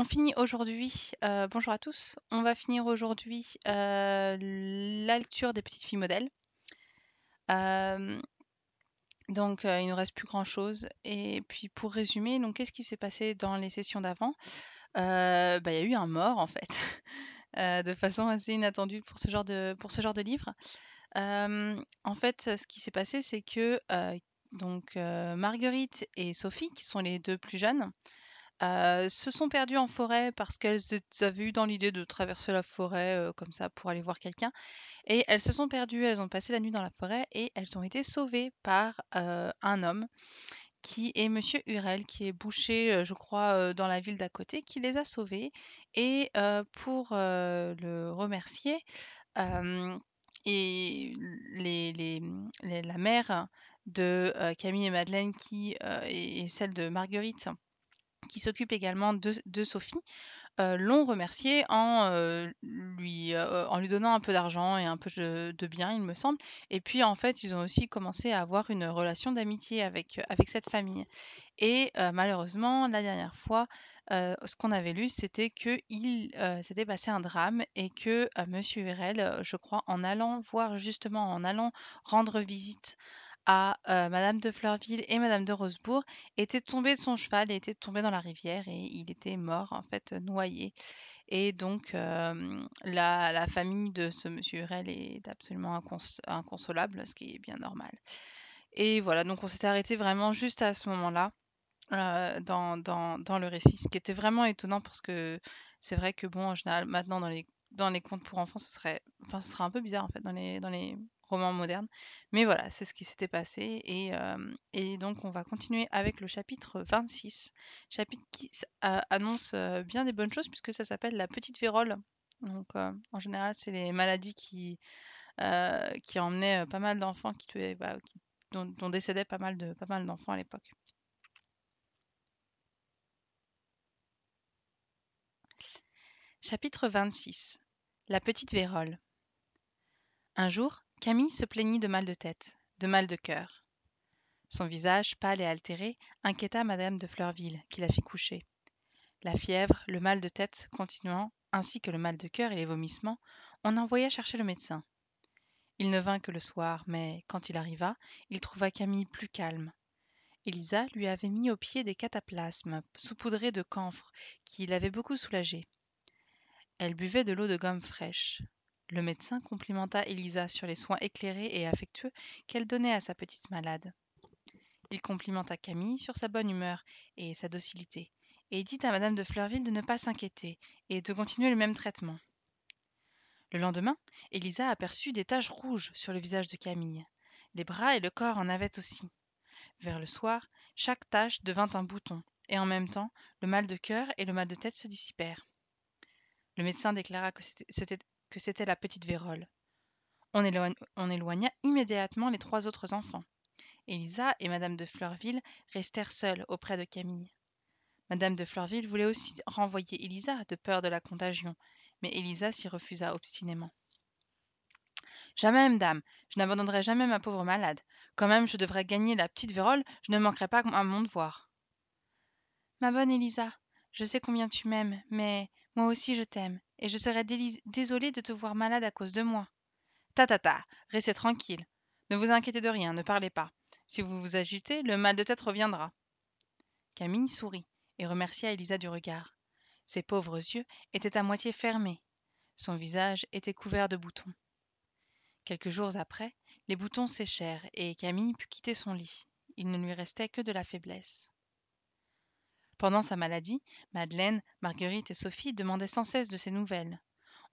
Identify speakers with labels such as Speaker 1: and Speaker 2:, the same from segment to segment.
Speaker 1: on finit aujourd'hui, euh, bonjour à tous, on va finir aujourd'hui euh, l'alture des petites filles modèles. Euh, donc il nous reste plus grand chose. Et puis pour résumer, donc qu'est-ce qui s'est passé dans les sessions d'avant bah, Il y a eu un mort en fait, de façon assez inattendue pour ce genre de, pour ce genre de livre. en fait, ce qui s'est passé, c'est que donc Marguerite et Sophie, qui sont les deux plus jeunes, se sont perdues en forêt parce qu'elles avaient eu dans l'idée de traverser la forêt comme ça pour aller voir quelqu'un. Et elles se sont perdues, elles ont passé la nuit dans la forêt et elles ont été sauvées par un homme qui est Monsieur Hurel, qui est bouché je crois, dans la ville d'à côté, qui les a sauvées. Et pour le remercier, et mmh, la mère de Camille et Madeleine, qui celle de Marguerite, qui s'occupe également de, Sophie, euh, l'ont remercié en, euh, lui, euh, en lui donnant un peu d'argent et un peu de, de biens, il me semble. Et puis, en fait, ils ont aussi commencé à avoir une relation d'amitié avec, avec cette famille. Et malheureusement, la dernière fois, ce qu'on avait lu, c'était que qu'il s'était passé un drame et que M. Hurel, je crois, en allant voir justement, en allant rendre visite Madame de Fleurville et Madame de Rosebourg, était tombé de son cheval et était tombé dans la rivière et il était mort, en fait, noyé. Et donc, la, famille de ce monsieur Hurel est absolument inconsolable, ce qui est bien normal. Et voilà, donc on s'est arrêté vraiment juste à ce moment-là dans, le récit, ce qui était vraiment étonnant parce que c'est vrai que, bon, en général, maintenant, dans les, dans les contes pour enfants, ce serait, enfin, ce serait un peu bizarre, en fait, dans les, dans les roman moderne. Mais voilà, c'est ce qui s'était passé. Et, donc, on va continuer avec le chapitre 26, chapitre qui annonce bien des bonnes choses, puisque ça s'appelle la petite vérole. Donc, en général, c'est les maladies qui, qui emmenaient pas mal d'enfants, qui, bah, dont, décédaient pas mal de, pas mal d'enfants à l'époque. Chapitre 26 La petite vérole. Un jour, Camille se plaignit de mal de tête, de mal de cœur. Son visage pâle et altéré inquiéta Madame de Fleurville, qui la fit coucher. La fièvre, le mal de tête continuant, ainsi que le mal de cœur et les vomissements, on envoya chercher le médecin. Il ne vint que le soir, mais quand il arriva, il trouva Camille plus calme. Elisa lui avait mis au pied des cataplasmes, saupoudrés de camphre, qui l'avaient beaucoup soulagée. Elle buvait de l'eau de gomme fraîche. Le médecin complimenta Elisa sur les soins éclairés et affectueux qu'elle donnait à sa petite malade. Il complimenta Camille sur sa bonne humeur et sa docilité, et dit à Madame de Fleurville de ne pas s'inquiéter et de continuer le même traitement. Le lendemain, Elisa aperçut des taches rouges sur le visage de Camille. Les bras et le corps en avaient aussi. Vers le soir, chaque tache devint un bouton, et en même temps, le mal de cœur et le mal de tête se dissipèrent. Le médecin déclara que c'était que c'était la petite Vérole. On, éloigna immédiatement les trois autres enfants. Elisa et Madame de Fleurville restèrent seules auprès de Camille. Madame de Fleurville voulait aussi renvoyer Elisa de peur de la contagion, mais Elisa s'y refusa obstinément. Jamais, madame, je n'abandonnerai jamais ma pauvre malade. Quand même, je devrais gagner la petite vérole, je ne manquerai pas à mon devoir. Ma bonne Elisa, je sais combien tu m'aimes, mais moi aussi je t'aime, et je serais désolée de te voir malade à cause de moi. Ta ta ta, restez tranquille. Ne vous inquiétez de rien, ne parlez pas. Si vous vous agitez, le mal de tête reviendra. Camille sourit et remercia Elisa du regard. Ses pauvres yeux étaient à moitié fermés. Son visage était couvert de boutons. Quelques jours après, les boutons séchèrent et Camille put quitter son lit. Il ne lui restait que de la faiblesse. Pendant sa maladie, Madeleine, Marguerite et Sophie demandaient sans cesse de ses nouvelles.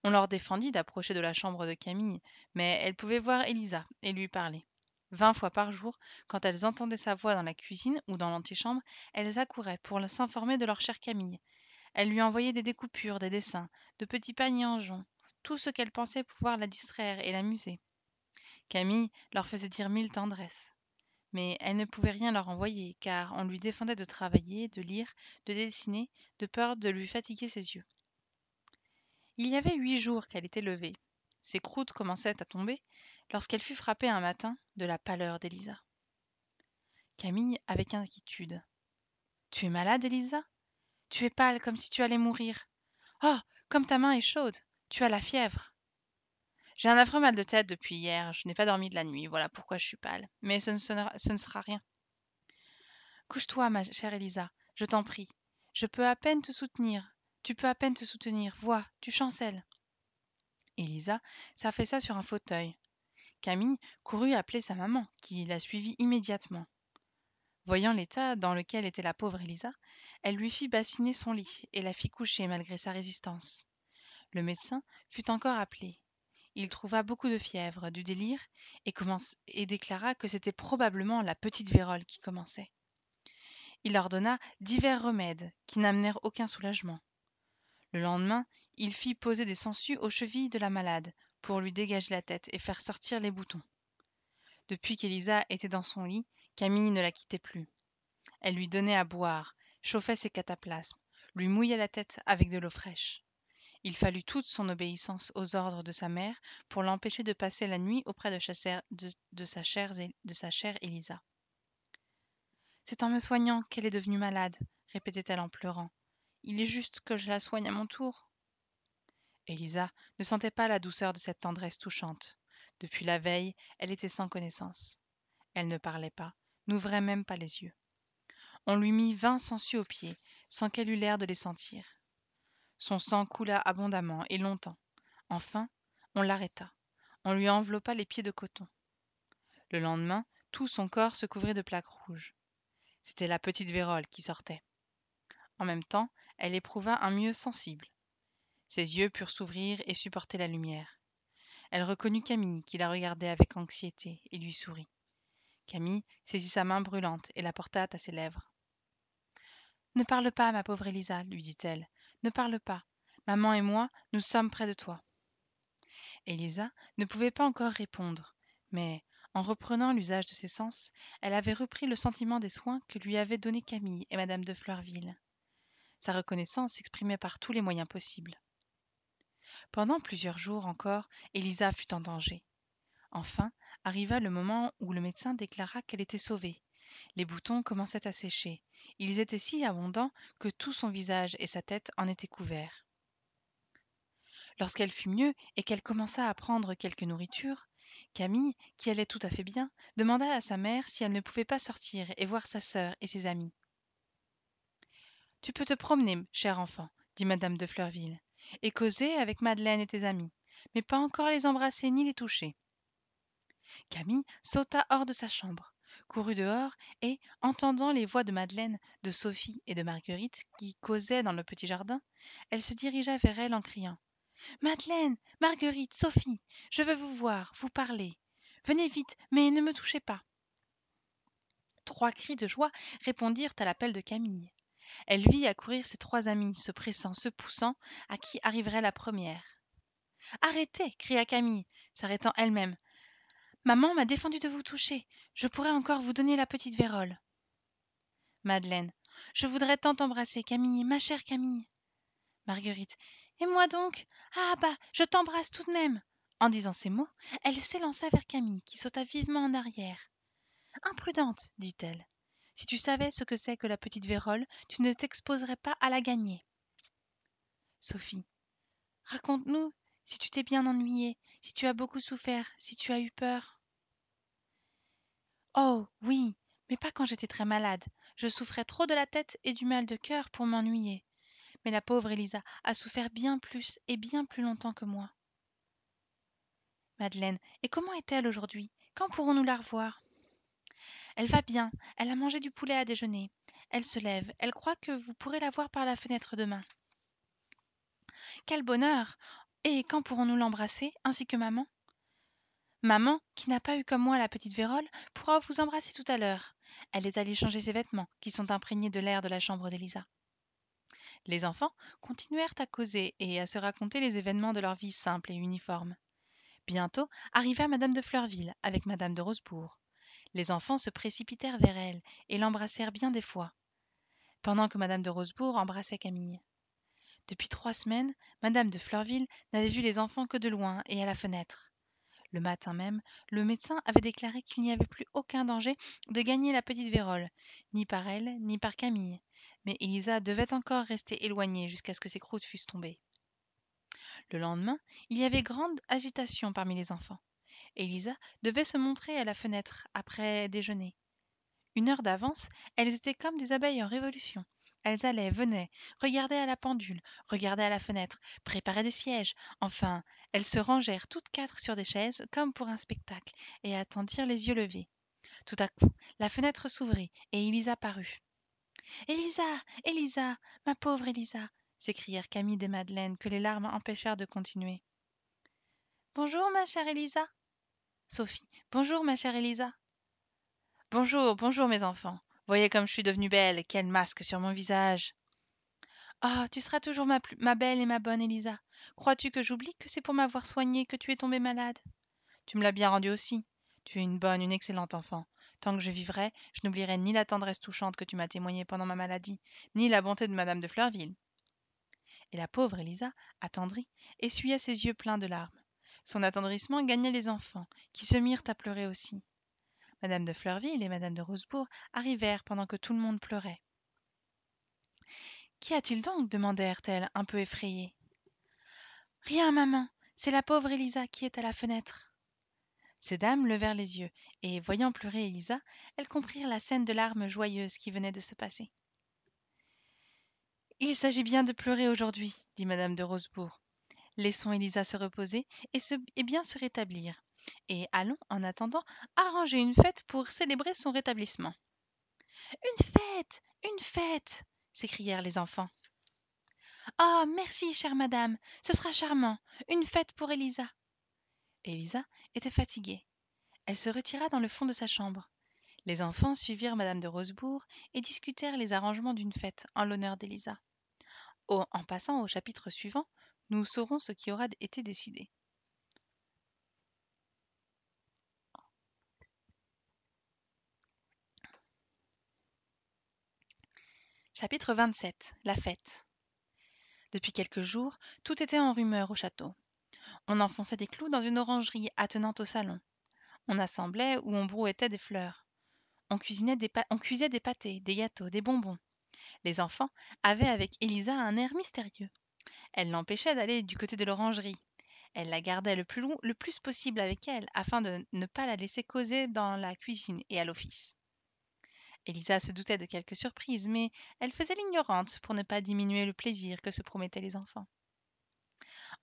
Speaker 1: On leur défendit d'approcher de la chambre de Camille, mais elles pouvaient voir Elisa et lui parler. Vingt fois par jour, quand elles entendaient sa voix dans la cuisine ou dans l'antichambre, elles accouraient pour s'informer de leur chère Camille. Elles lui envoyaient des découpures, des dessins, de petits paniers en jonc, tout ce qu'elles pensaient pouvoir la distraire et l'amuser. Camille leur faisait dire mille tendresses mais elle ne pouvait rien leur envoyer car on lui défendait de travailler de lire de dessiner de peur de lui fatiguer ses yeux il y avait huit jours qu'elle était levée ses croûtes commençaient à tomber lorsqu'elle fut frappée un matin de la pâleur d'élisa camille avec inquiétude tu es malade Elisa tu es pâle comme si tu allais mourir oh comme ta main est chaude tu as la fièvre j'ai un affreux mal de tête depuis hier, je n'ai pas dormi de la nuit, voilà pourquoi je suis pâle. Mais ce ne, sera, ce ne sera rien. Couche-toi, ma chère Elisa, je t'en prie. Je peux à peine te soutenir. Tu peux à peine te soutenir. Vois, tu chancelles. Elisa s'affaissa sur un fauteuil. Camille courut appeler sa maman, qui la suivit immédiatement. Voyant l'état dans lequel était la pauvre Elisa, elle lui fit bassiner son lit et la fit coucher malgré sa résistance. Le médecin fut encore appelé, il trouva beaucoup de fièvre, du délire, et, déclara que c'était probablement la petite vérole qui commençait. Il ordonna divers remèdes qui n'amenèrent aucun soulagement. Le lendemain, il fit poser des sangsues aux chevilles de la malade pour lui dégager la tête et faire sortir les boutons. Depuis qu'Elisa était dans son lit, Camille ne la quittait plus. Elle lui donnait à boire, chauffait ses cataplasmes, lui mouillait la tête avec de l'eau fraîche il fallut toute son obéissance aux ordres de sa mère pour l'empêcher de passer la nuit auprès de, de, sa, chère, de sa C'est en me soignant qu'elle est devenue malade, répétait-elle en pleurant. Il est juste que je la soigne à mon tour. Elisa ne sentait pas la douceur de cette tendresse touchante. Depuis la veille, elle était sans connaissance. Elle ne parlait pas, n'ouvrait même pas les yeux. On lui mit vingt sangsues aux pieds, sans qu'elle eût l'air de les sentir son sang coula abondamment et longtemps enfin on l'arrêta on lui enveloppa les pieds de coton le lendemain tout son corps se couvrit de plaques rouges c'était la petite vérole qui sortait en même temps elle éprouva un mieux sensible ses yeux purent s'ouvrir et supporter la lumière elle reconnut camille qui la regardait avec anxiété et lui sourit camille saisit sa main brûlante et la porta à ses lèvres ne parle pas ma pauvre Elisa, lui dit-elle ne parle pas maman et moi nous sommes près de toi Elisa ne pouvait pas encore répondre mais en reprenant l'usage de ses sens elle avait repris le sentiment des soins que lui avaient donnés camille et Madame de Fleurville. sa reconnaissance s'exprimait par tous les moyens possibles pendant plusieurs jours encore Elisa fut en danger enfin arriva le moment où le médecin déclara qu'elle était sauvée les boutons commençaient à sécher ils étaient si abondants que tout son visage et sa tête en étaient couverts lorsqu'elle fut mieux et qu'elle commença à prendre quelque nourriture camille qui allait tout à fait bien demanda à sa mère si elle ne pouvait pas sortir et voir sa sœur et ses amis tu peux te promener chère enfant dit Madame de fleurville et causer avec madeleine et tes amis mais pas encore les embrasser ni les toucher camille sauta hors de sa chambre courut dehors et, entendant les voix de Madeleine, de Sophie et de Marguerite qui causaient dans le petit jardin, elle se dirigea vers elle en criant Madeleine, Marguerite, Sophie, je veux vous voir, vous parler. Venez vite, mais ne me touchez pas. Trois cris de joie répondirent à l'appel de Camille. Elle vit accourir ses trois amies, se pressant, se poussant, à qui arriverait la première. Arrêtez cria Camille, s'arrêtant elle-même maman m'a défendu de vous toucher je pourrais encore vous donner la petite vérole madeleine je voudrais tant t'embrasser camille ma chère camille marguerite et moi donc ah bah je t'embrasse tout de même en disant ces mots elle s'élança vers camille qui sauta vivement en arrière imprudente dit-elle si tu savais ce que c'est que la petite vérole tu ne t'exposerais pas à la gagner sophie raconte-nous si tu t'es bien ennuyée si tu as beaucoup souffert si tu as eu peur oh oui mais pas quand j'étais très malade je souffrais trop de la tête et du mal de cœur pour m'ennuyer mais la pauvre Elisa a souffert bien plus et bien plus longtemps que moi madeleine et comment est-elle aujourd'hui quand pourrons-nous la revoir elle va bien elle a mangé du poulet à déjeuner elle se lève elle croit que vous pourrez la voir par la fenêtre demain quel bonheur et quand pourrons-nous l'embrasser ainsi que maman Maman, qui n'a pas eu comme moi la petite vérole, pourra vous embrasser tout à l'heure. Elle est allée changer ses vêtements, qui sont imprégnés de l'air de la chambre d'Elisa. Les enfants continuèrent à causer et à se raconter les événements de leur vie simple et uniforme. Bientôt arriva Madame de Fleurville avec Madame de Rosebourg. Les enfants se précipitèrent vers elle et l'embrassèrent bien des fois, pendant que Madame de Rosebourg embrassait Camille. Depuis trois semaines, Madame de Fleurville n'avait vu les enfants que de loin et à la fenêtre. Le matin même, le médecin avait déclaré qu'il n'y avait plus aucun danger de gagner la petite vérole, ni par elle, ni par Camille. Mais Elisa devait encore rester éloignée jusqu'à ce que ses croûtes fussent tombées. Le lendemain, il y avait grande agitation parmi les enfants. Elisa devait se montrer à la fenêtre après déjeuner. Une heure d'avance, elles étaient comme des abeilles en révolution. Elles allaient, venaient, regardaient à la pendule, regardaient à la fenêtre, préparaient des sièges. Enfin, elles se rangèrent toutes quatre sur des chaises, comme pour un spectacle, et attendirent les yeux levés. Tout à coup, la fenêtre s'ouvrit, et Elisa parut. Elisa Elisa Ma pauvre Elisa !» s'écrièrent Camille et Madeleine, que les larmes empêchèrent de continuer. Bonjour, ma chère Elisa !»« Sophie. Bonjour, ma chère Elisa !»« Bonjour, bonjour, mes enfants. Voyez comme je suis devenue belle, quel masque sur mon visage. « Oh, tu seras toujours ma, belle et ma bonne, Elisa. Crois-tu que j'oublie que c'est pour m'avoir soignée que tu es tombée malade Tu me l'as bien rendue aussi. Tu es une bonne, une excellente enfant. Tant que je vivrai, je n'oublierai ni la tendresse touchante que tu m'as témoignée pendant ma maladie, ni la bonté de Madame de Fleurville. Et la pauvre Elisa, attendrie, essuya ses yeux pleins de larmes. Son attendrissement gagnait les enfants, qui se mirent à pleurer aussi. Madame de Fleurville et Madame de Rosebourg arrivèrent pendant que tout le monde pleurait qu'y a-t-il donc demandèrent-elles un peu effrayées rien maman c'est la pauvre Elisa qui est à la fenêtre ces dames levèrent les yeux et voyant pleurer Elisa, elles comprirent la scène de larmes joyeuses qui venait de se passer il s'agit bien de pleurer aujourd'hui dit Madame de rosebourg laissons Elisa se reposer et, et bien se rétablir et allons en attendant arranger une fête pour célébrer son rétablissement une fête une fête s'écrièrent les enfants. Ah. merci, chère madame, ce sera charmant. Une fête pour Elisa. Elisa était fatiguée. Elle se retira dans le fond de sa chambre. Les enfants suivirent madame de Rosebourg et discutèrent les arrangements d'une fête en l'honneur d'Elisa. en passant au chapitre suivant, nous saurons ce qui aura été décidé. Chapitre 27 La fête. Depuis quelques jours, tout était en rumeur au château. On enfonçait des clous dans une orangerie attenante au salon. On assemblait ou on brouettait des fleurs. On, cuisinait des on cuisait des pâtés, des gâteaux, des bonbons. Les enfants avaient avec Elisa un air mystérieux. Elle l'empêchait d'aller du côté de l'orangerie. Elle la gardait le plus, long, le plus possible avec elle afin de ne pas la laisser causer dans la cuisine et à l'office. Elisa se doutait de quelques surprises, mais elle faisait l'ignorante pour ne pas diminuer le plaisir que se promettaient les enfants.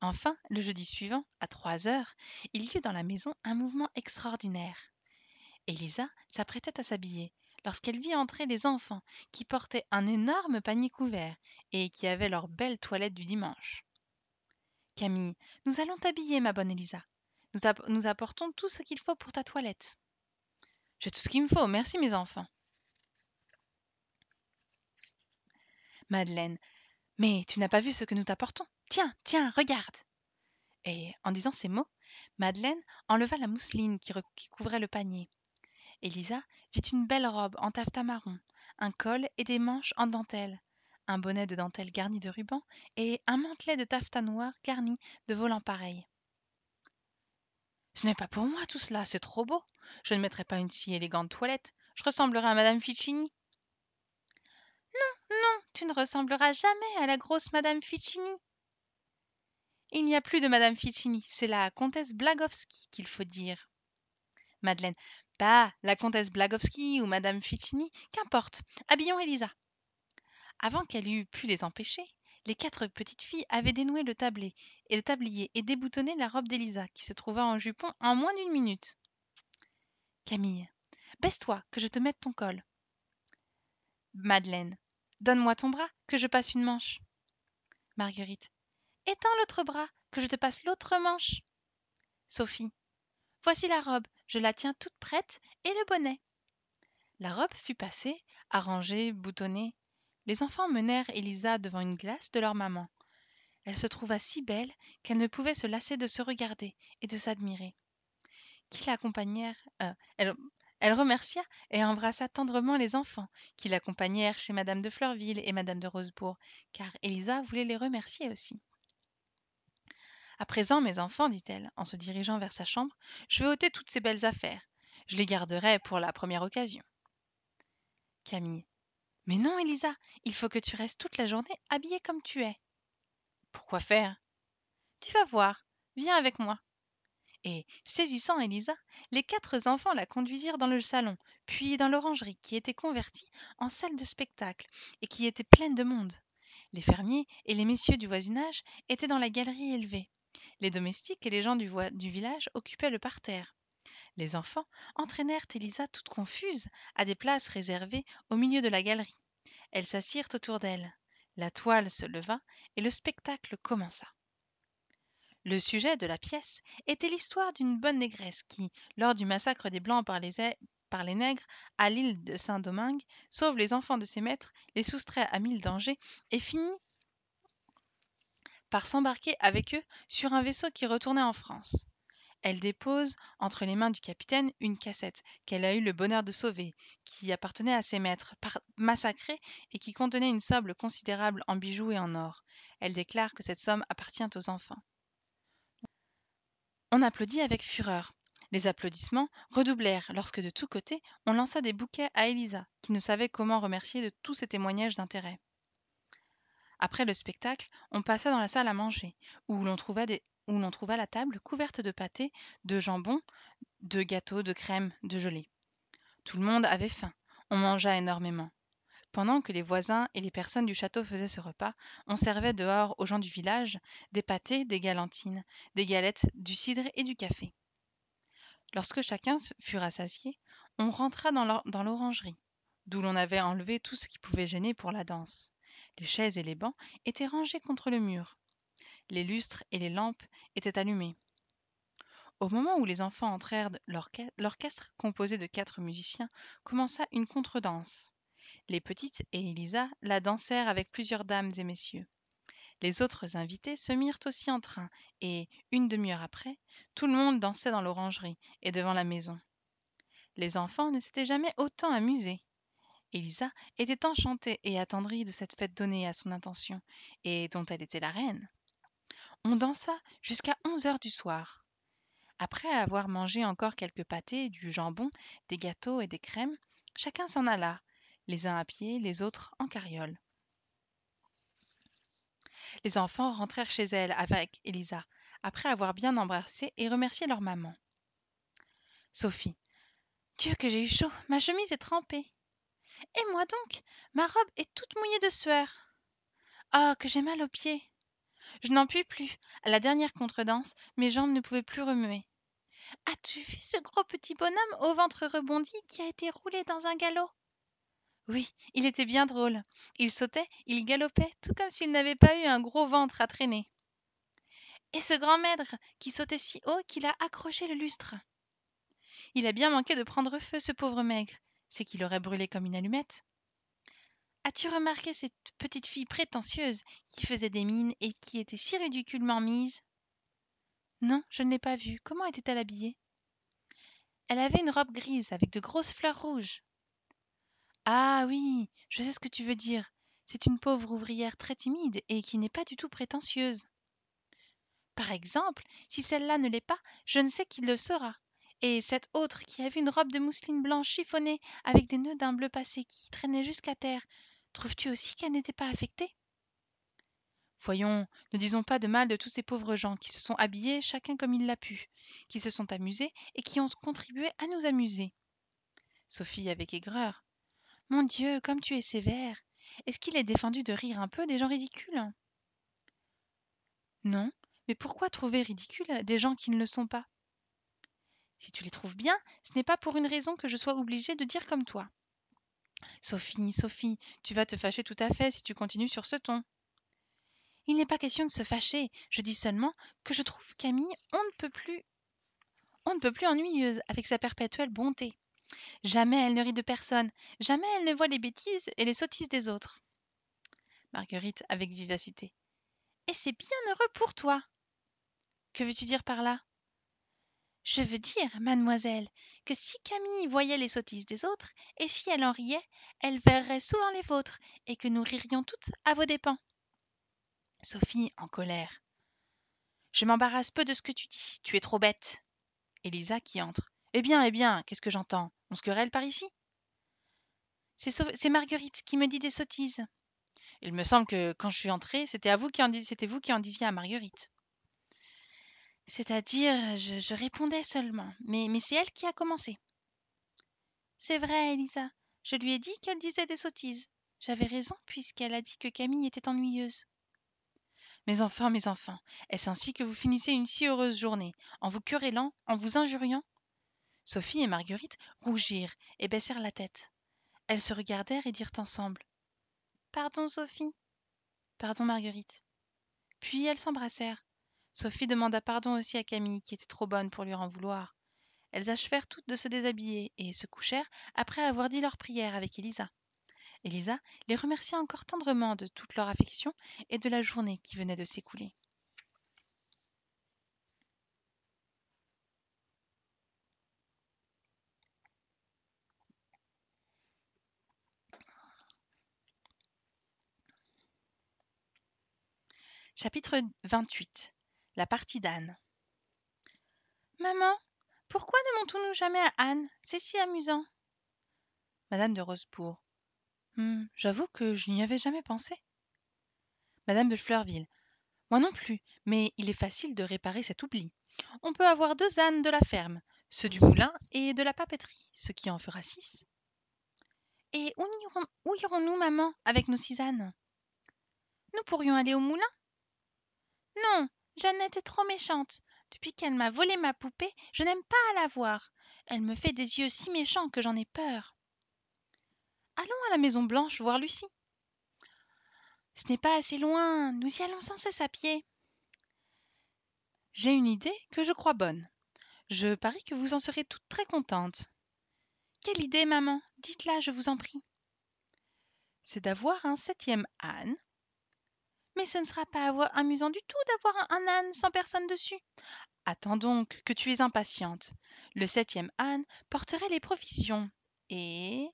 Speaker 1: Enfin, le jeudi suivant, à trois heures, il y eut dans la maison un mouvement extraordinaire. Elisa s'apprêtait à s'habiller lorsqu'elle vit entrer des enfants qui portaient un énorme panier couvert et qui avaient leur belle toilette du dimanche. Camille, nous allons t'habiller, ma bonne Elisa. Nous, nous apportons tout ce qu'il faut pour ta toilette. J'ai tout ce qu'il me faut, merci mes enfants. madeleine mais tu n'as pas vu ce que nous t'apportons tiens tiens regarde et en disant ces mots madeleine enleva la mousseline qui couvrait le panier Elisa vit une belle robe en taffetas marron un col et des manches en dentelle un bonnet de dentelle garni de rubans et un mantelet de taffetas noir garni de volants pareils ce n'est pas pour moi tout cela c'est trop beau je ne mettrai pas une si élégante toilette je ressemblerai à Madame mme tu ne ressembleras jamais à la grosse Madame Ficini. Il n'y a plus de Madame Ficini, c'est la comtesse Blagovski qu'il faut dire. Madeleine. Bah, la comtesse Blagovski ou Madame Ficini, qu'importe, habillons Elisa. Avant qu'elle eût pu les empêcher, les quatre petites filles avaient dénoué le et le tablier et déboutonné la robe d'Elisa, qui se trouva en jupon en moins d'une minute. Camille, baisse-toi, que je te mette ton col. Madeleine, donne-moi ton bras, que je passe une manche. Marguerite. Étends l'autre bras, que je te passe l'autre manche. Sophie. Voici la robe, je la tiens toute prête, et le bonnet. La robe fut passée, arrangée, boutonnée. Les enfants menèrent Elisa devant une glace de leur maman. Elle se trouva si belle qu'elle ne pouvait se lasser de se regarder et de s'admirer. Qui l'accompagnèrent euh, elle remercia et embrassa tendrement les enfants qui l'accompagnèrent chez Madame de fleurville et Madame de rosebourg car Elisa voulait les remercier aussi À présent mes enfants dit-elle en se dirigeant vers sa chambre je vais ôter toutes ces belles affaires je les garderai pour la première occasion camille mais non Elisa, il faut que tu restes toute la journée habillée comme tu es pourquoi faire tu vas voir viens avec moi et saisissant Elisa, les quatre enfants la conduisirent dans le salon puis dans l'orangerie qui était convertie en salle de spectacle et qui était pleine de monde les fermiers et les messieurs du voisinage étaient dans la galerie élevée les domestiques et les gens du village occupaient le parterre les enfants entraînèrent Elisa toute confuse à des places réservées au milieu de la galerie elles s'assirent autour d'elle la toile se leva et le spectacle commença le sujet de la pièce était l'histoire d'une bonne négresse qui, lors du massacre des Blancs par les, par les nègres à l'île de Saint-Domingue, sauve les enfants de ses maîtres, les soustrait à mille dangers et finit par s'embarquer avec eux sur un vaisseau qui retournait en France. Elle dépose entre les mains du capitaine une cassette qu'elle a eu le bonheur de sauver, qui appartenait à ses maîtres, massacrés et qui contenait une somme considérable en bijoux et en or. Elle déclare que cette somme appartient aux enfants. On applaudit avec fureur. Les applaudissements redoublèrent lorsque de tous côtés on lança des bouquets à Elisa, qui ne savait comment remercier de tous ces témoignages d'intérêt. Après le spectacle, on passa dans la salle à manger, où l'on trouva, trouva, la table couverte de pâtés, de jambon, de gâteaux, de crème, de gelée. Tout le monde avait faim. On mangea énormément pendant que les voisins et les personnes du château faisaient ce repas, on servait dehors aux gens du village des pâtés, des galantines, des galettes, du cidre et du café. Lorsque chacun fut rassasié, on rentra dans l'orangerie, d'où l'on avait enlevé tout ce qui pouvait gêner pour la danse. Les chaises et les bancs étaient rangés contre le mur. Les lustres et les lampes étaient allumés. Au moment où les enfants entrèrent, l'orchestre, composé de quatre musiciens, commença une contredanse les petites et Elisa la dansèrent avec plusieurs dames et messieurs. Les autres invités se mirent aussi en train, et, une demi-heure après, tout le monde dansait dans l'orangerie et devant la maison. Les enfants ne s'étaient jamais autant amusés. Elisa était enchantée et attendrie de cette fête donnée à son intention, et dont elle était la reine. On dansa jusqu'à onze heures du soir. Après avoir mangé encore quelques pâtés, du jambon, des gâteaux et des crèmes, chacun s'en alla, les uns à pied, les autres en carriole. Les enfants rentrèrent chez elles avec Elisa, après avoir bien embrassé et remercié leur maman. Sophie. Dieu que j'ai eu chaud, ma chemise est trempée. Et moi donc, ma robe est toute mouillée de sueur. oh, que j'ai mal aux pieds. Je n'en puis plus. À la dernière contredanse, mes jambes ne pouvaient plus remuer. As-tu vu ce gros petit bonhomme au ventre rebondi qui a été roulé dans un galop oui, il était bien drôle. Il sautait, il galopait, tout comme s'il n'avait pas eu un gros ventre à traîner. Et ce grand maître qui sautait si haut qu'il a accroché le lustre. Il a bien manqué de prendre feu, ce pauvre maigre. C'est qu'il aurait brûlé comme une allumette. As-tu remarqué cette petite fille prétentieuse qui faisait des mines et qui était si ridiculement mise Non, je ne l'ai pas vue. Comment était-elle habillée Elle avait une robe grise avec de grosses fleurs rouges. Ah oui, je sais ce que tu veux dire. C'est une pauvre ouvrière très timide et qui n'est pas du tout prétentieuse. Par exemple, si celle-là ne l'est pas, je ne sais qui le sera. Et cette autre qui avait une robe de mousseline blanche chiffonnée avec des nœuds d'un bleu passé qui traînait jusqu'à terre, trouves-tu aussi qu'elle n'était pas affectée Voyons, ne disons pas de mal de tous ces pauvres gens qui se sont habillés chacun comme il l'a pu, qui se sont amusés et qui ont contribué à nous amuser. Sophie avec aigreur. Mon Dieu, comme tu es sévère. Est-ce qu'il est défendu de rire un peu des gens ridicules Non, mais pourquoi trouver ridicule des gens qui ne le sont pas Si tu les trouves bien, ce n'est pas pour une raison que je sois obligée de dire comme toi. Sophie, Sophie, tu vas te fâcher tout à fait si tu continues sur ce ton. Il n'est pas question de se fâcher, je dis seulement que je trouve Camille on ne peut plus on ne peut plus ennuyeuse avec sa perpétuelle bonté. Jamais elle ne rit de personne, jamais elle ne voit les bêtises et les sottises des autres. Marguerite avec vivacité. Et c'est bien heureux pour toi. Que veux-tu dire par là Je veux dire, mademoiselle, que si Camille voyait les sottises des autres, et si elle en riait, elle verrait souvent les vôtres, et que nous ririons toutes à vos dépens. Sophie en colère. Je m'embarrasse peu de ce que tu dis, tu es trop bête. Elisa qui entre. Eh bien, eh bien, qu'est-ce que j'entends On se querelle par ici C'est Marguerite qui me dit des sottises. Il me semble que quand je suis entrée, c'était vous qui en vous qui en disiez à Marguerite. C'est-à-dire, je, répondais seulement, mais, mais c'est elle qui a commencé. C'est vrai, Elisa. Je lui ai dit qu'elle disait des sottises. J'avais raison, puisqu'elle a dit que Camille était ennuyeuse. Mes enfants, mes enfants, est-ce ainsi que vous finissez une si heureuse journée, en vous querellant, en vous injuriant, sophie et marguerite rougirent et baissèrent la tête elles se regardèrent et dirent ensemble pardon sophie pardon marguerite puis elles s'embrassèrent sophie demanda pardon aussi à camille qui était trop bonne pour lui en vouloir elles achevèrent toutes de se déshabiller et se couchèrent après avoir dit leurs prières avec Elisa. Elisa les remercia encore tendrement de toute leur affection et de la journée qui venait de s'écouler Chapitre 28 La partie d'Anne Maman, pourquoi ne montons-nous jamais à Anne C'est si amusant. Madame de Rosebourg hum, J'avoue que je n'y avais jamais pensé. Madame de Fleurville Moi non plus, mais il est facile de réparer cet oubli. On peut avoir deux ânes de la ferme, ceux du moulin et de la papeterie, ce qui en fera six. Et où irons-nous, maman, avec nos six ânes Nous pourrions aller au moulin non jeannette est trop méchante depuis qu'elle m'a volé ma poupée je n'aime pas à la voir elle me fait des yeux si méchants que j'en ai peur allons à la maison-blanche voir lucie ce n'est pas assez loin nous y allons sans cesse à pied j'ai une idée que je crois bonne je parie que vous en serez toutes très contentes quelle idée maman dites-la je vous en prie c'est d'avoir un septième âne mais ce ne sera pas amusant du tout d'avoir un âne sans personne dessus. Attends donc, que tu es impatiente. Le septième âne porterait les provisions. Et.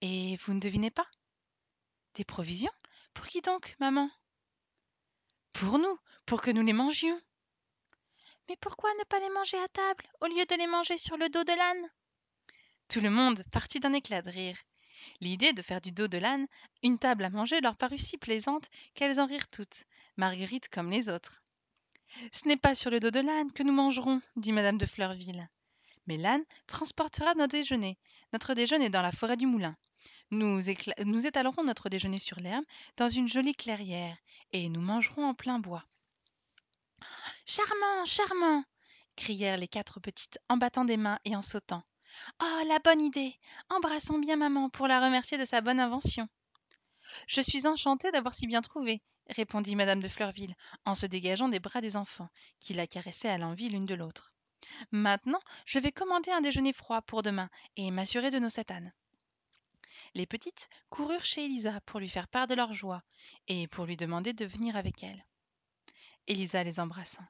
Speaker 1: Et vous ne devinez pas Des provisions Pour qui donc, maman Pour nous, pour que nous les mangions. Mais pourquoi ne pas les manger à table au lieu de les manger sur le dos de l'âne Tout le monde partit d'un éclat de rire l'idée de faire du dos de l'âne une table à manger leur parut si plaisante qu'elles en rirent toutes marguerite comme les autres ce n'est pas sur le dos de l'âne que nous mangerons dit Madame de fleurville mais l'âne transportera nos déjeuners notre déjeuner est dans la forêt du moulin nous étalerons notre déjeuner sur l'herbe dans une jolie clairière et nous mangerons en plein bois charmant charmant crièrent les quatre petites en battant des mains et en sautant oh la bonne idée embrassons bien maman pour la remercier de sa bonne invention je suis enchantée d'avoir si bien trouvé répondit madame de fleurville en se dégageant des bras des enfants qui la caressaient à l'envie l'une de l'autre maintenant je vais commander un déjeuner froid pour demain et m'assurer de nos satanes les petites coururent chez Elisa pour lui faire part de leur joie et pour lui demander de venir avec elles Elisa les embrassant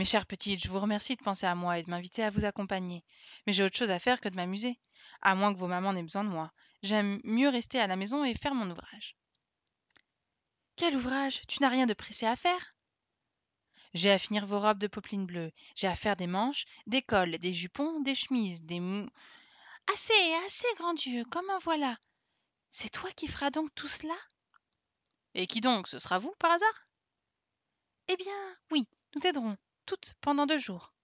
Speaker 1: mes chères petites, je vous remercie de penser à moi et de m'inviter à vous accompagner. Mais j'ai autre chose à faire que de m'amuser. À moins que vos mamans n'aient besoin de moi. J'aime mieux rester à la maison et faire mon ouvrage. Quel ouvrage Tu n'as rien de pressé à faire J'ai à finir vos robes de popeline bleue. J'ai à faire des manches, des cols, des jupons, des chemises, des mou. Assez, assez, grand Dieu, comment voilà C'est toi qui feras donc tout cela Et qui donc Ce sera vous, par hasard Eh bien, oui, nous t'aiderons toutes pendant deux jours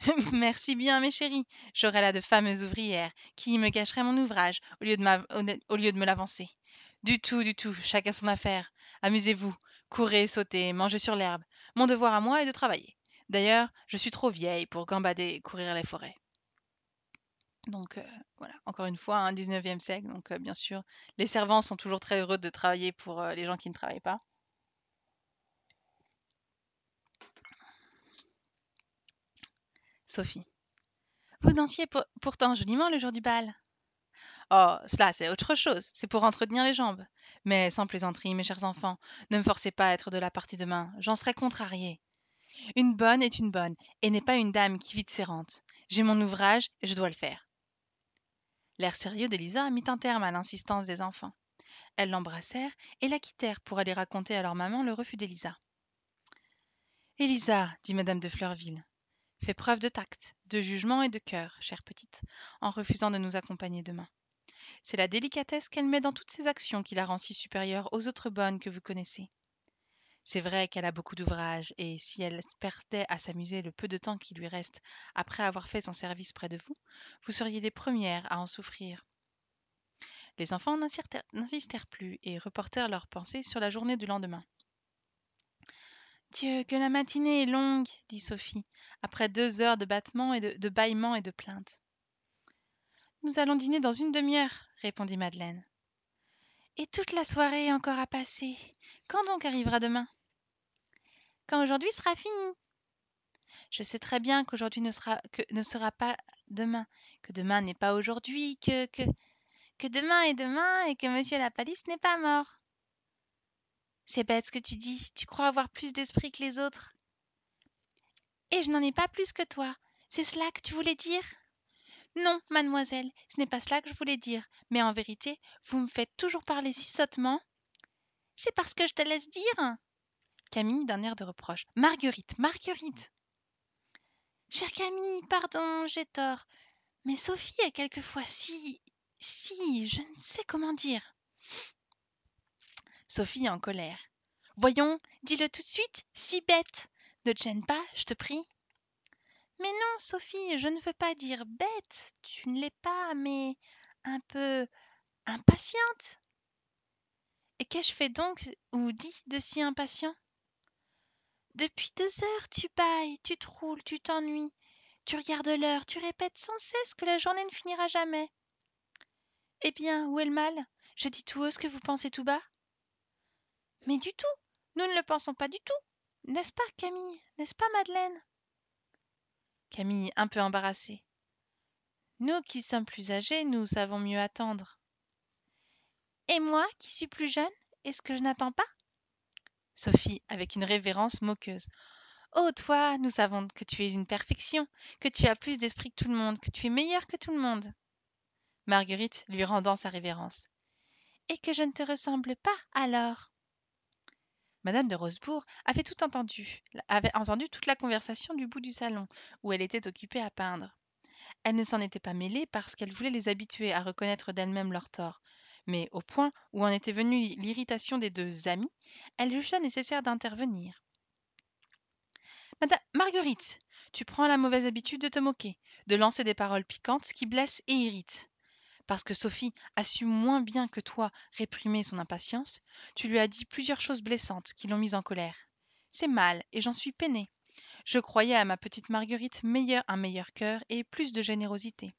Speaker 1: merci bien mes chéris j'aurais là de fameuses ouvrières qui me cacheraient mon ouvrage au lieu de, me l'avancer du tout du tout chacun son affaire amusez-vous courez sautez mangez sur l'herbe mon devoir à moi est de travailler d'ailleurs je suis trop vieille pour gambader et courir les forêts donc euh, voilà, encore une fois, un hein, 19e siècle, donc euh, bien sûr, les servants sont toujours très heureux de travailler pour euh, les gens qui ne travaillent pas. Sophie. Vous dansiez pourtant joliment le jour du bal. Oh, cela, c'est autre chose, c'est pour entretenir les jambes. Mais sans plaisanterie, mes chers enfants, ne me forcez pas à être de la partie demain, j'en serais contrariée. Une bonne est une bonne, et n'est pas une dame qui vide ses rentes. J'ai mon ouvrage, et je dois le faire. L'air sérieux d'Elisa mit un terme à l'insistance des enfants. Elles l'embrassèrent et la quittèrent pour aller raconter à leur maman le refus d'Elisa. Elisa, » dit Madame de Fleurville, fais preuve de tact, de jugement et de cœur, chère petite, en refusant de nous accompagner demain. C'est la délicatesse qu'elle met dans toutes ses actions qui la rend si supérieure aux autres bonnes que vous connaissez. C'est vrai qu'elle a beaucoup d'ouvrages, et si elle perdait à s'amuser le peu de temps qui lui reste après avoir fait son service près de vous, vous seriez les premières à en souffrir. Les enfants n'insistèrent plus et reportèrent leurs pensées sur la journée du lendemain. Dieu, que la matinée est longue, dit Sophie, après deux heures de battements et de, bâillements et de plaintes. Nous allons dîner dans une demi-heure, répondit Madeleine. Et toute la soirée est encore à passer. Quand donc arrivera demain Quand aujourd'hui sera fini. Je sais très bien qu'aujourd'hui ne sera, que ne sera pas demain, que demain n'est pas aujourd'hui, que, que, que demain est demain et que monsieur Lapalisse n'est pas mort. C'est bête ce que tu dis, tu crois avoir plus d'esprit que les autres. Et je n'en ai pas plus que toi. C'est cela que tu voulais dire Non, mademoiselle, ce n'est pas cela que je voulais dire. Mais en vérité, vous me faites toujours parler si sottement. C'est parce que je te laisse dire. Camille d'un air de reproche. Marguerite, Marguerite. Chère Camille, pardon, j'ai tort. Mais Sophie est quelquefois si. si. je ne sais comment dire. Sophie en colère. Voyons, dis-le tout de suite, si bête Ne gêne pas, je te prie. Mais non, Sophie, je ne veux pas dire bête, tu ne l'es pas, mais un peu impatiente. Et qu'ai-je fait donc ou dit de si impatient Depuis deux heures, tu bailles, tu te roules, tu t'ennuies, tu regardes l'heure, tu répètes sans cesse que la journée ne finira jamais. Eh bien, où est le mal Je dis tout haut ce que vous pensez tout bas mais du tout Nous ne le pensons pas du tout N'est-ce pas, Camille N'est-ce pas, Madeleine Camille, un peu embarrassée. Nous qui sommes plus âgés, nous savons mieux attendre. Et moi, qui suis plus jeune, est-ce que je n'attends pas Sophie, avec une révérence moqueuse. Oh, toi, nous savons que tu es une perfection, que tu as plus d'esprit que tout le monde, que tu es meilleure que tout le monde. Marguerite lui rendant sa révérence. Et que je ne te ressemble pas, alors Madame de Rosebourg avait tout entendu, avait entendu toute la conversation du bout du salon, où elle était occupée à peindre. Elle ne s'en était pas mêlée parce qu'elle voulait les habituer à reconnaître d'elle-même leurs torts. Mais au point où en était venue l'irritation des deux amis, elle jugea nécessaire d'intervenir. Madame Marguerite, tu prends la mauvaise habitude de te moquer, de lancer des paroles piquantes qui blessent et irritent parce que Sophie a su moins bien que toi réprimer son impatience, tu lui as dit plusieurs choses blessantes qui l'ont mise en colère. C'est mal, et j'en suis peinée. Je croyais à ma petite Marguerite meilleur, un meilleur cœur et plus de générosité.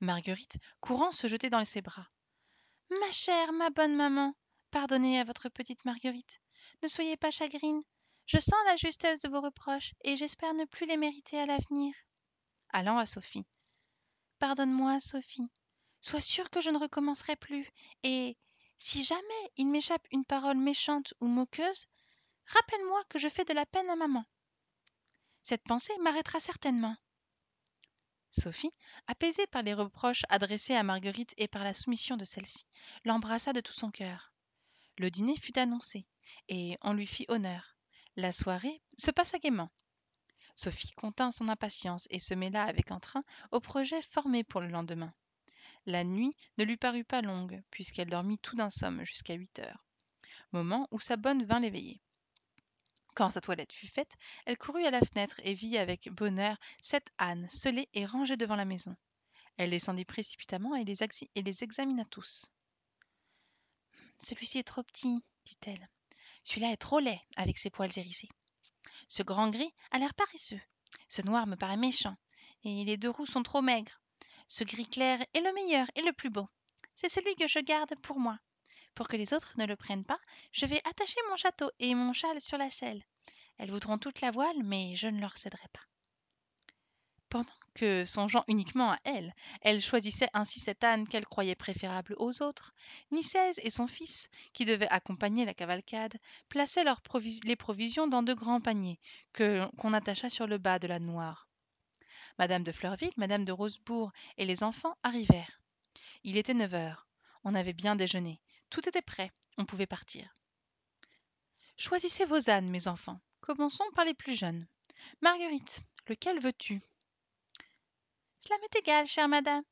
Speaker 1: Marguerite, courant, se jeter dans ses bras. Ma chère, ma bonne maman, pardonnez à votre petite Marguerite. Ne soyez pas chagrine. Je sens la justesse de vos reproches et j'espère ne plus les mériter à l'avenir. Allant à Sophie pardonne-moi sophie sois sûre que je ne recommencerai plus et si jamais il m'échappe une parole méchante ou moqueuse rappelle-moi que je fais de la peine à maman cette pensée m'arrêtera certainement sophie apaisée par les reproches adressés à marguerite et par la soumission de celle-ci l'embrassa de tout son cœur le dîner fut annoncé et on lui fit honneur la soirée se passa gaiement sophie contint son impatience et se mêla avec entrain au projet formé pour le lendemain la nuit ne lui parut pas longue puisqu'elle dormit tout d'un somme jusqu'à huit heures moment où sa bonne vint l'éveiller quand sa toilette fut faite elle courut à la fenêtre et vit avec bonheur sept ânes scellés et rangés devant la maison elle descendit précipitamment et les, et les examina tous celui-ci est trop petit dit-elle celui-là est trop laid avec ses poils hérissés ce grand gris a l'air paresseux. Ce noir me paraît méchant. Et les deux roues sont trop maigres. Ce gris clair est le meilleur et le plus beau. C'est celui que je garde pour moi. Pour que les autres ne le prennent pas, je vais attacher mon château et mon châle sur la selle. Elles voudront toute la voile, mais je ne leur céderai pas. Pendant que songeant uniquement à elle. Elle choisissait ainsi cette âne qu'elle croyait préférable aux autres. Nicèse et son fils, qui devaient accompagner la cavalcade, plaçaient leurs les provisions dans de grands paniers qu'on attacha sur le bas de la noire. Madame de Fleurville, Madame de Rosebourg et les enfants arrivèrent. Il était neuf heures. On avait bien déjeuné. Tout était prêt. On pouvait partir. Choisissez vos ânes, mes enfants. Commençons par les plus jeunes. Marguerite, lequel veux-tu cela m'est égal chère madame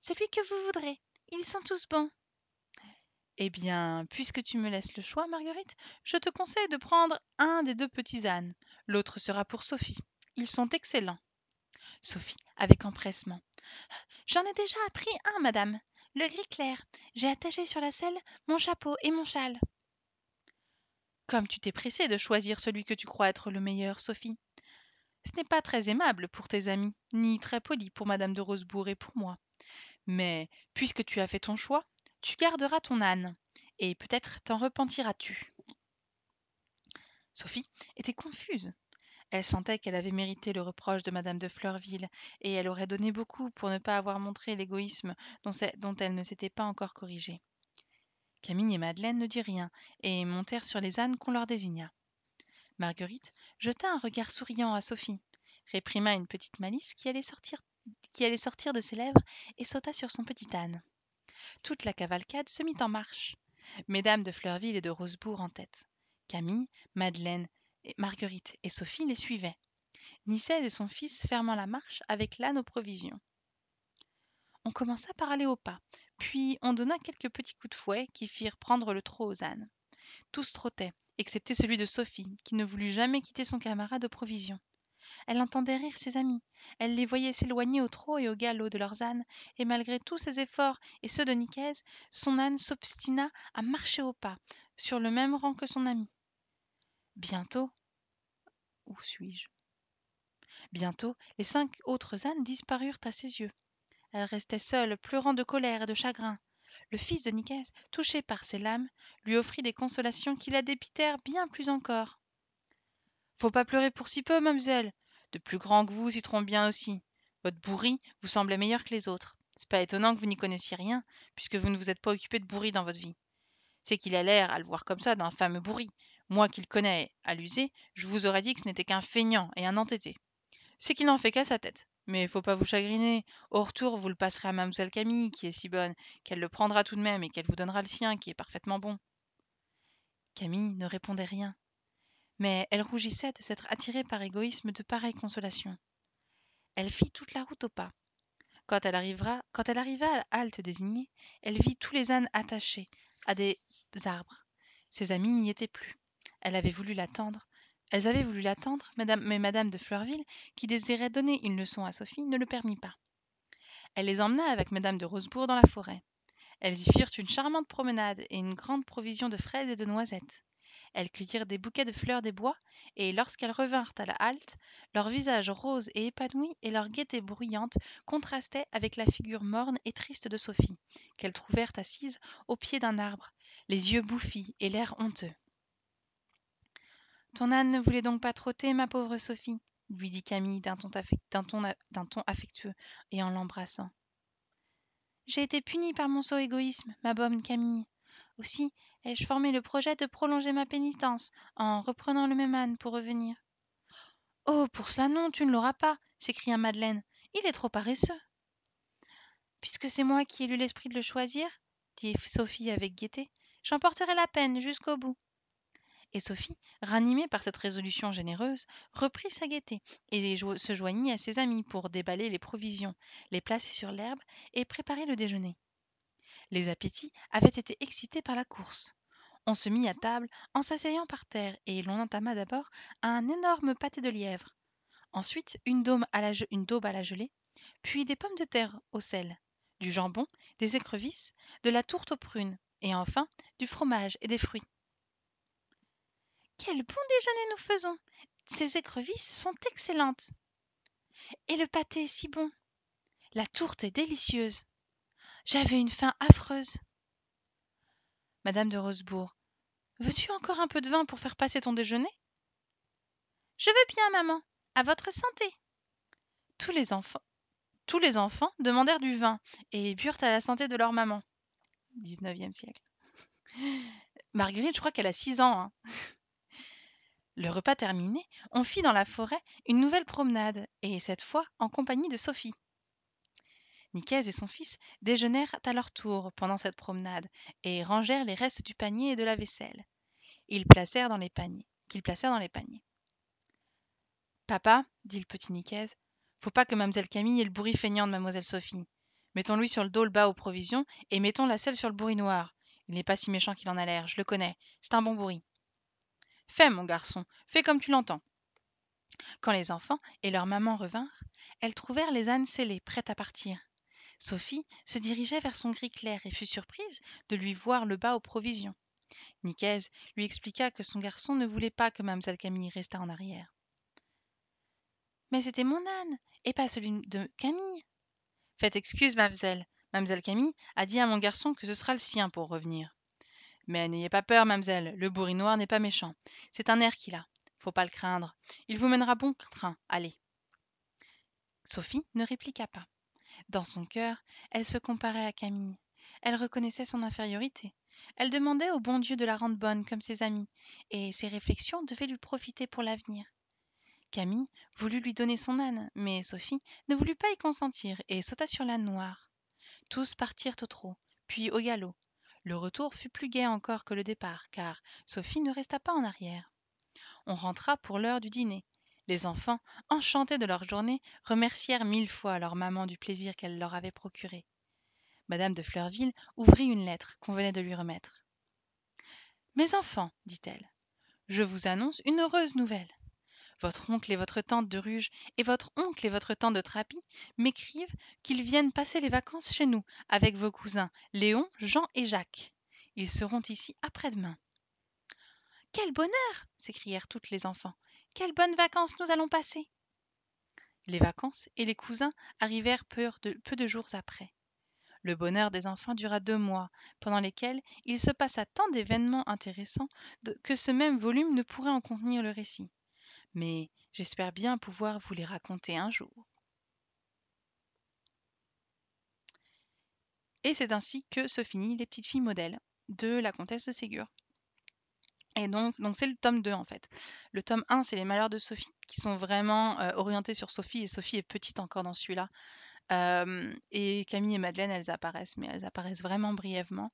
Speaker 1: celui que vous voudrez ils sont tous bons eh bien puisque tu me laisses le choix marguerite je te conseille de prendre un des deux petits ânes l'autre sera pour sophie ils sont excellents sophie avec empressement j'en ai déjà appris un madame le gris clair j'ai attaché sur la selle mon chapeau et mon châle comme tu t'es pressée de choisir celui que tu crois être le meilleur sophie ce n'est pas très aimable pour tes amis, ni très poli pour Madame de Rosebourg et pour moi. Mais puisque tu as fait ton choix, tu garderas ton âne, et peut-être t'en repentiras-tu. Sophie était confuse. Elle sentait qu'elle avait mérité le reproche de Madame de Fleurville, et elle aurait donné beaucoup pour ne pas avoir montré l'égoïsme dont, dont elle ne s'était pas encore corrigée. Camille et Madeleine ne dirent rien, et montèrent sur les ânes qu'on leur désigna marguerite jeta un regard souriant à sophie réprima une petite malice qui allait sortir, qui allait sortir de ses lèvres et sauta sur son petit âne toute la cavalcade se mit en marche mesdames de fleurville et de rosebourg en tête camille madeleine marguerite et sophie les suivaient Nicède et son fils fermant la marche avec l'âne aux provisions on commença par aller au pas puis on donna quelques petits coups de fouet qui firent prendre le trot aux ânes tous trottaient excepté celui de sophie qui ne voulut jamais quitter son camarade de provisions elle entendait rire ses amis elle les voyait s'éloigner au trot et au galop de leurs ânes et malgré tous ses efforts et ceux de nicaise son âne s'obstina à marcher au pas sur le même rang que son ami bientôt où suis-je bientôt les cinq autres ânes disparurent à ses yeux elle restait seule pleurant de colère et de chagrin le fils de Nicaise, touché par ses lames, lui offrit des consolations qui la dépitèrent bien plus encore. Faut pas pleurer pour si peu, mademoiselle. De plus grands que vous s'y trompent bien aussi. Votre bourri vous semblait meilleur que les autres. C'est pas étonnant que vous n'y connaissiez rien, puisque vous ne vous êtes pas occupé de bourri dans votre vie. C'est qu'il a l'air, à le voir comme ça, d'un fameux bourri. Moi qui le connais à l'user, je vous aurais dit que ce n'était qu'un feignant et un entêté. C'est qu'il n'en fait qu'à sa tête. Mais faut pas vous chagriner. Au retour, vous le passerez à mademoiselle Camille, qui est si bonne, qu'elle le prendra tout de même et qu'elle vous donnera le sien, qui est parfaitement bon. Camille ne répondait rien. Mais elle rougissait de s'être attirée par égoïsme de pareille consolation. Elle fit toute la route au pas. Quand elle, arrivera, quand elle arriva à la halte désignée, elle vit tous les ânes attachés à des arbres. Ses amis n'y étaient plus. Elle avait voulu l'attendre, elles avaient voulu l'attendre mais Madame de fleurville qui désirait donner une leçon à sophie ne le permit pas elle les emmena avec Madame de rosebourg dans la forêt elles y firent une charmante promenade et une grande provision de fraises et de noisettes elles cueillirent des bouquets de fleurs des bois et lorsqu'elles revinrent à la halte leur visage rose et épanoui et leur gaieté bruyante contrastaient avec la figure morne et triste de sophie qu'elles trouvèrent assise au pied d'un arbre les yeux bouffis et l'air honteux ton âne ne voulait donc pas trotter, ma pauvre Sophie, lui dit Camille d'un ton, affectueux et en l'embrassant. J'ai été punie par mon sot égoïsme, ma bonne Camille. Aussi ai-je formé le projet de prolonger ma pénitence en reprenant le même âne pour revenir. Oh, pour cela non, tu ne l'auras pas, s'écria Madeleine. Il est trop paresseux. Puisque c'est moi qui ai eu l'esprit de le choisir, dit Sophie avec gaieté, j'emporterai la peine jusqu'au bout et Sophie, ranimée par cette résolution généreuse, reprit sa gaieté et se joignit à ses amis pour déballer les provisions, les placer sur l'herbe et préparer le déjeuner. Les appétits avaient été excités par la course. On se mit à table en s'asseyant par terre et l'on entama d'abord un énorme pâté de lièvre, ensuite une, daube à la, à la gelée, puis des pommes de terre au sel, du jambon, des écrevisses, de la tourte aux prunes, et enfin du fromage et des fruits. Quel bon déjeuner nous faisons Ces écrevisses sont excellentes. Et le pâté est si bon. La tourte est délicieuse. J'avais une faim affreuse. Madame de Rosebourg. Veux-tu encore un peu de vin pour faire passer ton déjeuner Je veux bien, maman. À votre santé. Tous les enfants tous les enfants demandèrent du vin et burent à la santé de leur maman. 19e siècle. Marguerite, je crois qu'elle a six ans. Hein. Le repas terminé, on fit dans la forêt une nouvelle promenade, et cette fois en compagnie de Sophie. Nicaise et son fils déjeunèrent à leur tour pendant cette promenade et rangèrent les restes du panier et de la vaisselle. Ils placèrent dans les paniers, qu'ils placèrent dans les paniers. Papa, dit le petit Nicaise, faut pas que Mamselle Camille ait le bourri feignant de Mademoiselle Sophie. Mettons-lui sur le dos le bas aux provisions et mettons la selle sur le bourri noir. Il n'est pas si méchant qu'il en a l'air, je le connais. C'est un bon bourri fais mon garçon fais comme tu l'entends quand les enfants et leur maman revinrent elles trouvèrent les ânes scellés, prêtes à partir sophie se dirigeait vers son gris clair et fut surprise de lui voir le bas aux provisions nicaise lui expliqua que son garçon ne voulait pas que mamselle camille restât en arrière mais c'était mon âne et pas celui de camille faites excuse mamselle mamselle camille a dit à mon garçon que ce sera le sien pour revenir mais n'ayez pas peur, mamselle, le noir n'est pas méchant. C'est un air qu'il a. Faut pas le craindre. Il vous mènera bon train, allez. Sophie ne répliqua pas. Dans son cœur, elle se comparait à Camille. Elle reconnaissait son infériorité. Elle demandait au bon Dieu de la rendre bonne comme ses amis, et ses réflexions devaient lui profiter pour l'avenir. Camille voulut lui donner son âne, mais Sophie ne voulut pas y consentir et sauta sur l'âne noir. Tous partirent au trot, puis au galop, le retour fut plus gai encore que le départ car sophie ne resta pas en arrière on rentra pour l'heure du dîner les enfants enchantés de leur journée remercièrent mille fois leur maman du plaisir qu'elle leur avait procuré Madame de fleurville ouvrit une lettre qu'on venait de lui remettre mes enfants dit-elle je vous annonce une heureuse nouvelle votre oncle et votre tante de Ruge et votre oncle et votre tante de Trapi m'écrivent qu'ils viennent passer les vacances chez nous avec vos cousins Léon, Jean et Jacques. Ils seront ici après-demain. Quel bonheur s'écrièrent toutes les enfants. Quelles bonnes vacances nous allons passer. Les vacances et les cousins arrivèrent de, peu de jours après. Le bonheur des enfants dura deux mois, pendant lesquels il se passa tant d'événements intéressants que ce même volume ne pourrait en contenir le récit mais j'espère bien pouvoir vous les raconter un jour. Et c'est ainsi que se finit Les petites filles modèles de la comtesse de Ségur. Et donc, donc c'est le tome 2 en fait. Le tome 1, c'est les malheurs de Sophie, qui sont vraiment euh, orientés sur Sophie, et Sophie est petite encore dans celui-là. Euh, et Camille et Madeleine, elles apparaissent, mais elles apparaissent vraiment brièvement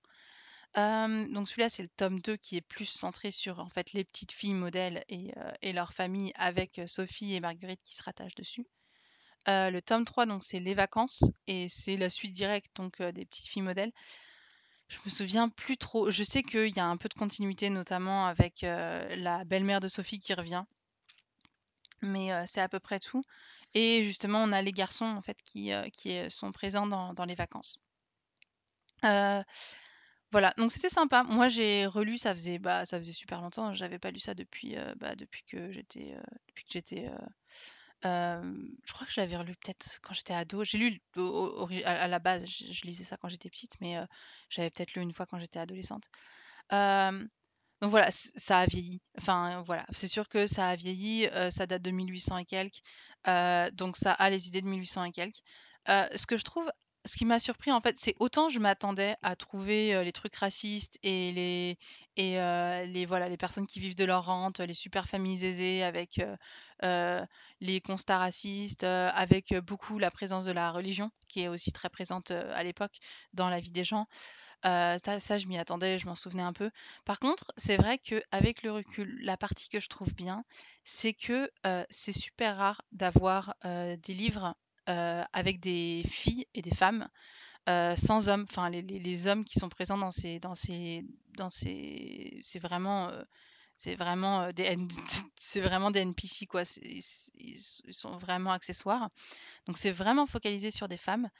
Speaker 1: donc celui-là, c'est le tome 2 qui est plus centré sur, en fait, les petites filles modèles et leur famille avec, Sophie et Marguerite qui se rattachent dessus. le tome 3, donc c'est les vacances et c'est la suite directe donc, des petites filles modèles. Je me souviens plus trop. Je sais qu'il y a un peu de continuité, notamment avec, la belle-mère de Sophie qui revient mais c'est à peu près tout et justement, on a les garçons, en fait, qui, sont présents dans les vacances. Euh... Voilà, donc c'était sympa. Moi, j'ai relu, ça faisait, bah, ça faisait super longtemps. J'avais pas lu ça depuis, euh, bah, depuis que j'étais, euh, que j'étais. Euh, je crois que j'avais relu peut-être quand j'étais ado. J'ai lu à la base, je, lisais ça quand j'étais petite, mais j'avais peut-être lu une fois quand j'étais adolescente. donc voilà, ça a vieilli. Enfin voilà, c'est sûr que ça a vieilli. ça date de 1800 et quelques, donc ça a les idées de 1800 et quelques. ce que je trouve ce qui m'a surpris en fait, c'est autant je m'attendais à trouver les trucs racistes et les voilà les personnes qui vivent de leur rente, les super familles aisées avec les constats racistes, avec beaucoup la présence de la religion qui est aussi très présente à l'époque dans la vie des gens. ça, je m'y attendais, je m'en souvenais un peu. Par contre, c'est vrai que avec le recul, la partie que je trouve bien, c'est que c'est super rare d'avoir des livres euh, avec des filles et des femmes. Euh, sans hommes. Enfin, les, hommes qui sont présents dans ces, dans ces, dans ces, c'est vraiment, euh, c'est vraiment des, c'est vraiment des NPC quoi. Ils, ils, sont vraiment accessoires. Donc c'est vraiment focalisé sur des femmes.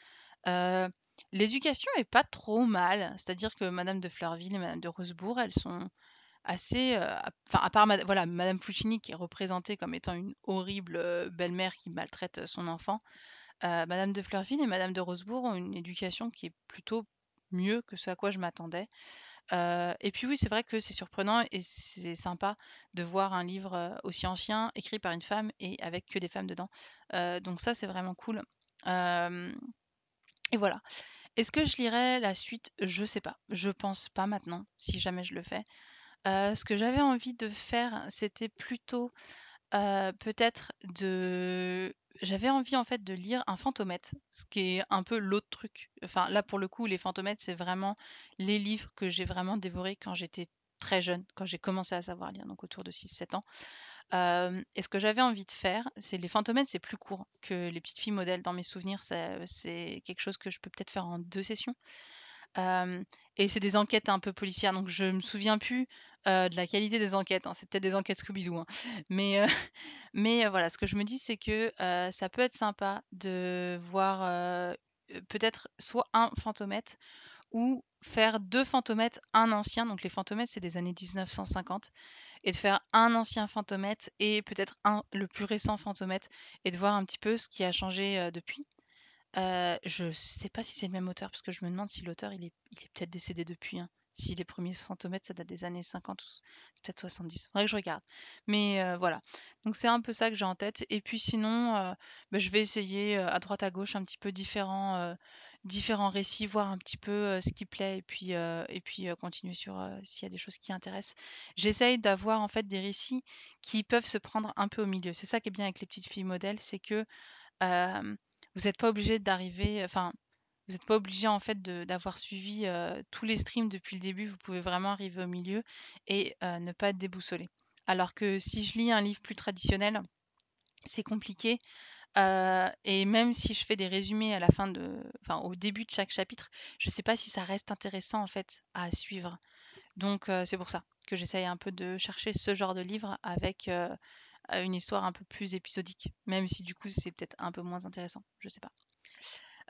Speaker 1: L'éducation est pas trop mal, c'est-à-dire que Madame de Fleurville et Madame de Rosebourg, elles sont, assez. à- Enfin, à part voilà, Madame Fouchini qui est représentée comme étant une horrible belle-mère qui maltraite son enfant, Madame de Fleurville et Madame de Rosebourg ont une éducation qui est plutôt mieux que ce à quoi je m'attendais. et puis oui, c'est vrai que c'est surprenant et c'est sympa de voir un livre aussi ancien, écrit par une femme et avec que des femmes dedans. donc ça, c'est vraiment cool. et voilà. Est-ce que je lirai la suite Je sais pas. Je pense pas maintenant, si jamais je le fais ce que j'avais envie de faire, c'était plutôt, peut-être de j'avais envie, en fait, de lire un Fantomètre, ce qui est un peu l'autre truc. Enfin, là, pour le coup, les Fantomètres, c'est vraiment les livres que j'ai vraiment dévorés quand j'étais très jeune, quand j'ai commencé à savoir lire, donc autour de 6-7 ans. et ce que j'avais envie de faire, c'est les Fantomètres, c'est plus court que Les Petites Filles Modèles dans mes souvenirs, c'est quelque chose que je peux peut-être faire en deux sessions. et c'est des enquêtes un peu policières, donc je me souviens plus euh, de la qualité des enquêtes. Hein. C'est peut-être des enquêtes Scooby-Doo. Hein. Mais, euh, mais euh, voilà, ce que je me dis, c'est que ça peut être sympa de voir peut-être soit un fantomètre ou faire deux fantomètres, un ancien. Donc les fantomètres, c'est des années 1950. Et de faire un ancien fantomètre et peut-être un le plus récent fantomètre et de voir un petit peu ce qui a changé depuis. Euh, je sais pas si c'est le même auteur parce que je me demande si l'auteur il est, peut-être décédé depuis. Hein si les premiers 60 ça date des années 50 ou peut-être 70. Faudrait que je regarde. Mais voilà. Donc c'est un peu ça que j'ai en tête. Et puis sinon, bah, je vais essayer à droite à gauche un petit peu différents, différents récits, voir un petit peu ce qui plaît et puis, et puis continuer sur s'il y a des choses qui intéressent. J'essaye d'avoir en fait des récits qui peuvent se prendre un peu au milieu. C'est ça qui est bien avec les petites filles modèles, c'est que vous n'êtes pas obligé d'arriver. Enfin, vous n'êtes pas obligé en fait d'avoir suivi, tous les streams depuis le début. Vous pouvez vraiment arriver au milieu et ne pas être déboussolé. Alors que si je lis un livre plus traditionnel, c'est compliqué, et même si je fais des résumés à la fin de enfin, au début de chaque chapitre, je ne sais pas si ça reste intéressant en fait à suivre. Donc c'est pour ça que j'essaye un peu de chercher ce genre de livre avec, une histoire un peu plus épisodique, même si du coup c'est peut-être un peu moins intéressant, je sais pas.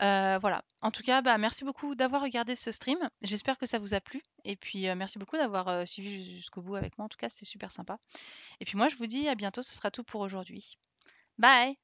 Speaker 1: Euh, voilà. En tout cas, bah, merci beaucoup d'avoir regardé ce stream. J'espère que ça vous a plu. Et puis, euh, merci beaucoup d'avoir euh, suivi jusqu'au bout avec moi. En tout cas, c'était super sympa. Et puis, moi, je vous dis à bientôt. Ce sera tout pour aujourd'hui. Bye